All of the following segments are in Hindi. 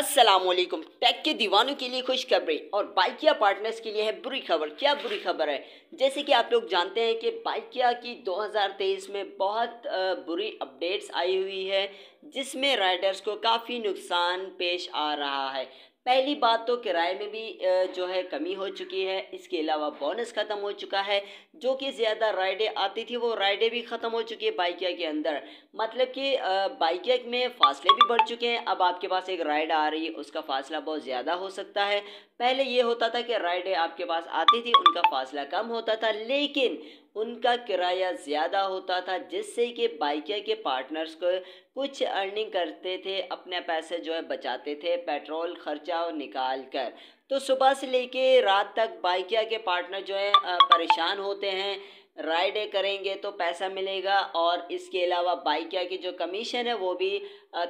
असलम टैक के दीवानों के लिए खुशखबरी और बाइकिया पार्टनर्स के लिए है बुरी खबर क्या बुरी खबर है जैसे कि आप लोग जानते हैं कि बाइकिया की 2023 में बहुत बुरी अपडेट्स आई हुई है जिसमें राइडर्स को काफ़ी नुकसान पेश आ रहा है पहली बात तो किराए में भी जो है कमी हो चुकी है इसके अलावा बोनस ख़त्म हो चुका है जो कि ज़्यादा राइडें आती थी वो राइडें भी ख़त्म हो चुकी है बाइकिया के अंदर मतलब कि बाइकिया में फासले भी बढ़ चुके हैं अब आपके पास एक राइड आ रही है उसका फासला बहुत ज़्यादा हो सकता है पहले ये होता था कि राइडें आपके पास आती थी उनका फासला कम होता था लेकिन उनका किराया ज़्यादा होता था जिससे कि बाइकिया के पार्टनर्स को कुछ अर्निंग करते थे अपने पैसे जो है बचाते थे पेट्रोल खर्च बचाव निकाल कर तो सुबह से लेके रात तक बाइकिया के पार्टनर जो है परेशान होते हैं राइड करेंगे तो पैसा मिलेगा और इसके अलावा बाइकिया की जो कमीशन है वो भी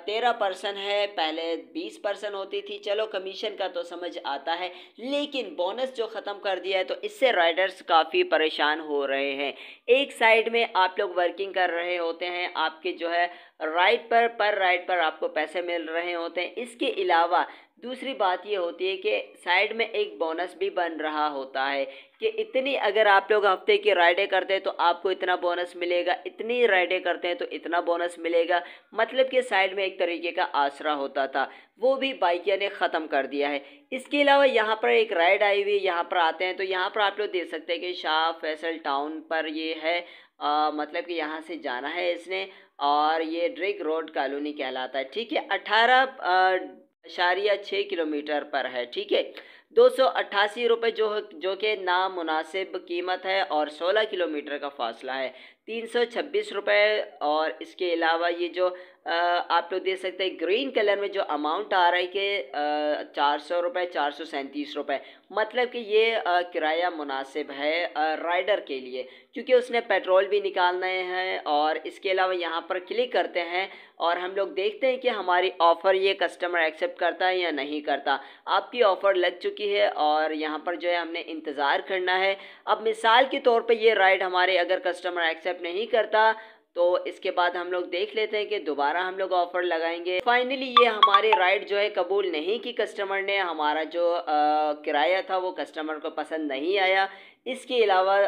तेरह परसेंट है पहले बीस परसेंट होती थी चलो कमीशन का तो समझ आता है लेकिन बोनस जो ख़त्म कर दिया है तो इससे राइडर्स काफ़ी परेशान हो रहे हैं एक साइड में आप लोग वर्किंग कर रहे होते हैं आपके जो है राइड पर पर राइड पर आपको पैसे मिल रहे होते हैं इसके अलावा दूसरी बात ये होती है कि साइड में एक बोनस भी बन रहा होता है कि इतनी अगर आप लोग हफ्ते की राइडें करते हैं तो आपको इतना बोनस मिलेगा इतनी राइडें करते हैं तो इतना बोनस मिलेगा मतलब कि साइड में एक तरीके का आसरा होता था वो भी बाइकिया ने ख़त्म कर दिया है इसके अलावा यहाँ पर एक राइड आई हुई यहाँ पर आते हैं तो यहाँ पर आप लोग देख सकते हैं कि शाह फैसल टाउन पर ये है आ, मतलब कि यहाँ से जाना है इसने और ये ड्रिक रोड कॉलोनी कहलाता है ठीक है अठारह अशारिया छः किलोमीटर पर है ठीक है दो सौ अट्ठासी रुपये जो जो कि नामनासिब कीमत है और सोलह किलोमीटर का फासला है तीन सौ छब्बीस रुपये और इसके अलावा ये जो आप लोग देख सकते हैं ग्रीन कलर में जो अमाउंट आ रहा है कि चार सौ रुपये चार सौ सैंतीस रुपये मतलब कि ये किराया मुनासिब है राइडर के लिए क्योंकि उसने पेट्रोल भी निकालना है और इसके अलावा यहाँ पर क्लिक करते हैं और हम लोग देखते हैं कि हमारी ऑफ़र ये कस्टमर एक्सेप्ट करता है या नहीं करता आपकी ऑफ़र लग चुकी है और यहाँ पर जो है हमने इंतज़ार करना है अब मिसाल के तौर पे ये राइड हमारे अगर कस्टमर एक्सेप्ट नहीं करता तो इसके बाद हम लोग देख लेते हैं कि दोबारा हम लोग ऑफ़र लगाएंगे फाइनली ये हमारे राइड जो है कबूल नहीं की कस्टमर ने हमारा जो किराया था वो कस्टमर को पसंद नहीं आया इसके अलावा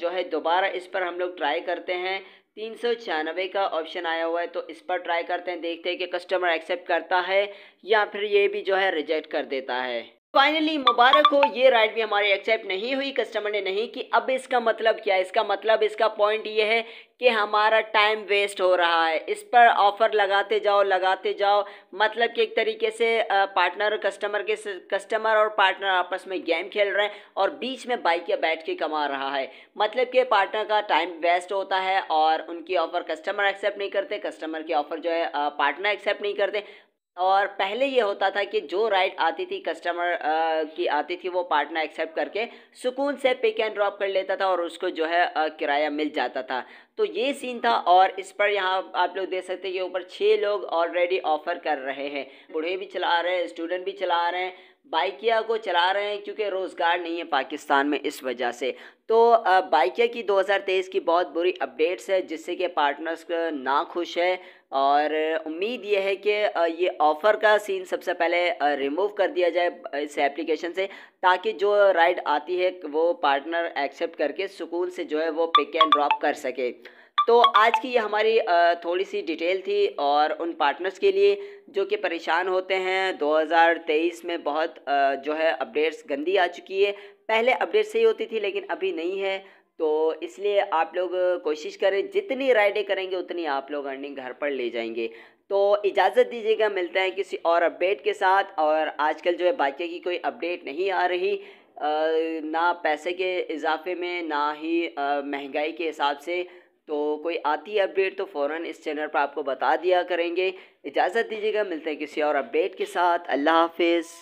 जो है दोबारा इस पर हम लोग ट्राई करते हैं तीन सौ छियानवे का ऑप्शन आया हुआ है तो इस पर ट्राई करते हैं देखते हैं कि कस्टमर एक्सेप्ट करता है या फिर ये भी जो है रिजेक्ट कर देता है फाइनली मुबारक हो ये राइड भी हमारे एक्सेप्ट नहीं हुई कस्टमर ने नहीं कि अब इसका मतलब क्या है इसका मतलब इसका पॉइंट ये है कि हमारा टाइम वेस्ट हो रहा है इस पर ऑफ़र लगाते जाओ लगाते जाओ मतलब कि एक तरीके से पार्टनर और कस्टमर के कस्टमर और पार्टनर आपस में गेम खेल रहे हैं और बीच में बाइक या बैठ के कमा रहा है मतलब कि पार्टनर का टाइम वेस्ट होता है और उनकी ऑफ़र कस्टमर एक्सेप्ट नहीं करते कस्टमर के ऑफ़र जो है पार्टनर एक्सेप्ट नहीं करते और पहले ये होता था कि जो राइड आती थी कस्टमर आ, की आती थी वो पार्टनर एक्सेप्ट करके सुकून से पिक एंड ड्रॉप कर लेता था और उसको जो है किराया मिल जाता था तो ये सीन था और इस पर यहाँ आप लोग देख सकते हैं कि ऊपर छः लोग ऑलरेडी ऑफ़र कर रहे हैं बूढ़े भी चला रहे हैं स्टूडेंट भी चला रहे हैं बाइकिया को चला रहे हैं क्योंकि रोज़गार नहीं है पाकिस्तान में इस वजह से तो बाइकिया की 2023 की बहुत बुरी अपडेट्स है जिससे कि पार्टनर्स ना खुश है और उम्मीद यह है कि ये ऑफ़र का सीन सबसे पहले रिमूव कर दिया जाए इस एप्लीकेशन से ताकि जो राइड आती है वो पार्टनर एक्सेप्ट करके सुकून से जो है वो पिक एंड ड्रॉप कर सके तो आज की ये हमारी थोड़ी सी डिटेल थी और उन पार्टनर्स के लिए जो कि परेशान होते हैं 2023 में बहुत जो है अपडेट्स गंदी आ चुकी है पहले अपडेट सही होती थी लेकिन अभी नहीं है तो इसलिए आप लोग कोशिश करें जितनी राइडें करेंगे उतनी आप लोग अर्निंग घर पर ले जाएंगे तो इजाज़त दीजिएगा मिलता है किसी और अपडेट के साथ और आजकल जो है बाकी की कोई अपडेट नहीं आ रही ना पैसे के इजाफे में ना ही महंगाई के हिसाब से तो कोई आती है अपडेट तो फ़ौर इस चैनल पर आपको बता दिया करेंगे इजाज़त दीजिएगा मिलते हैं किसी और अपडेट के साथ अल्लाह हाफिज़